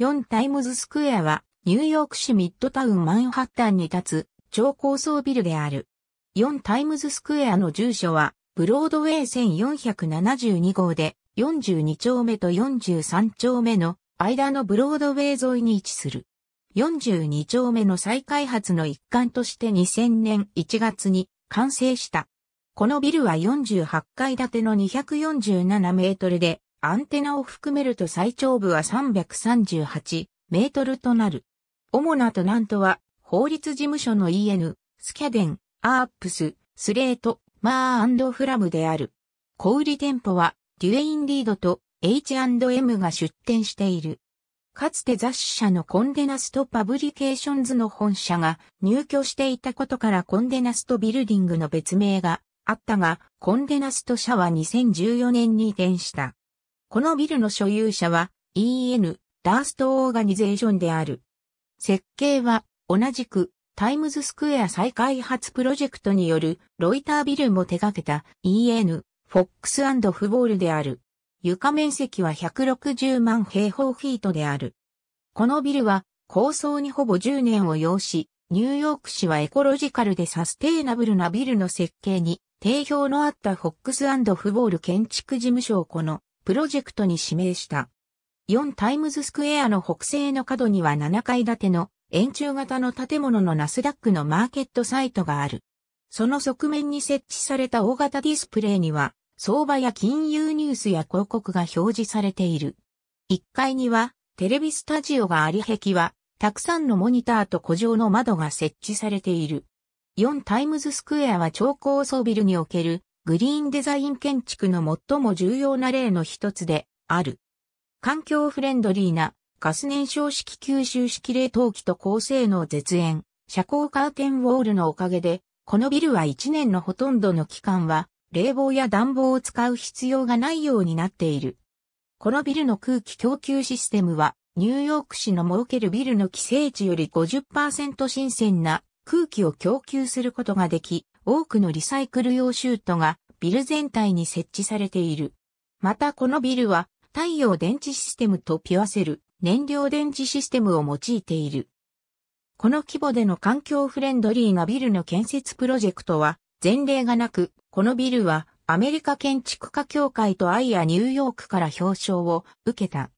4タイムズスクエアは、ニューヨーク市ミッドタウンマンハッタンに立つ超高層ビルである。4タイムズスクエアの住所は、ブロードウェイ1472号で、42丁目と43丁目の間のブロードウェイ沿いに位置する。42丁目の再開発の一環として2000年1月に完成した。このビルは48階建ての247メートルで、アンテナを含めると最長部は338メートルとなる。主なトナントは、法律事務所の EN、スキャデン、アープス、スレート、マーフラムである。小売店舗は、デュエインリードと H&M が出店している。かつて雑誌社のコンデナストパブリケーションズの本社が入居していたことからコンデナストビルディングの別名があったが、コンデナスト社は2014年に移転した。このビルの所有者は EN ダーストオーガニゼーションである。設計は同じくタイムズスクエア再開発プロジェクトによるロイタービルも手掛けた EN フォックスフボールである。床面積は160万平方フィートである。このビルは構想にほぼ10年を要し、ニューヨーク市はエコロジカルでサステイナブルなビルの設計に定評のあったフォックスフボール建築事務所をこのプロジェクトに指名した。4タイムズスクエアの北西の角には7階建ての円柱型の建物のナスダックのマーケットサイトがある。その側面に設置された大型ディスプレイには、相場や金融ニュースや広告が表示されている。1階には、テレビスタジオがあり壁は、たくさんのモニターと古城の窓が設置されている。4タイムズスクエアは超高層ビルにおけるグリーンデザイン建築の最も重要な例の一つである。環境フレンドリーなガス燃焼式吸収式冷凍機と高性能絶縁、遮光カーテンウォールのおかげで、このビルは1年のほとんどの期間は冷房や暖房を使う必要がないようになっている。このビルの空気供給システムは、ニューヨーク市の設けるビルの規制値より50%新鮮な空気を供給することができ、多くのリサイクル用シュートがビル全体に設置されている。またこのビルは太陽電池システムとピュアセル燃料電池システムを用いている。この規模での環境フレンドリーなビルの建設プロジェクトは前例がなく、このビルはアメリカ建築家協会とアイアニューヨークから表彰を受けた。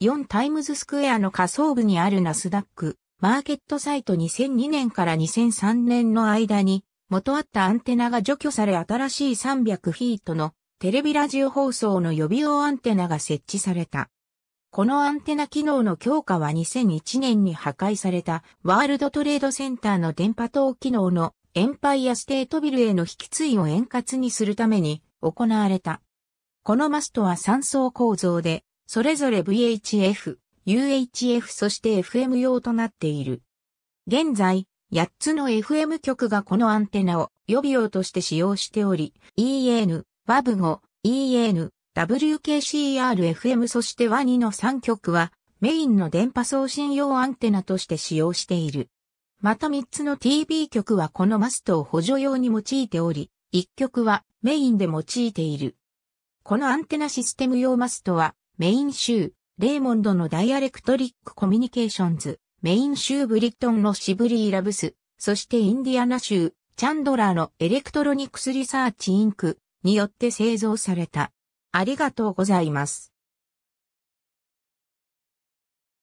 4タイムズスクエアの下層部にあるナスダック、マーケットサイト2002年から2003年の間に元あったアンテナが除去され新しい300フィートのテレビラジオ放送の予備用アンテナが設置された。このアンテナ機能の強化は2001年に破壊されたワールドトレードセンターの電波塔機能のエンパイアステートビルへの引き継いを円滑にするために行われた。このマストは3層構造で、それぞれ VHF、UHF そして FM 用となっている。現在、8つの FM 局がこのアンテナを予備用として使用しており、EN、WAV5、EN、WKCR-FM そして WA2 の3局はメインの電波送信用アンテナとして使用している。また3つの t b 局はこのマストを補助用に用いており、1局はメインで用いている。このアンテナシステム用マストはメイン州、レーモンドのダイアレクトリックコミュニケーションズ、メイン州ブリットンのシブリー・ラブス、そしてインディアナ州、チャンドラーのエレクトロニクスリサーチインクによって製造された。ありがとうございます。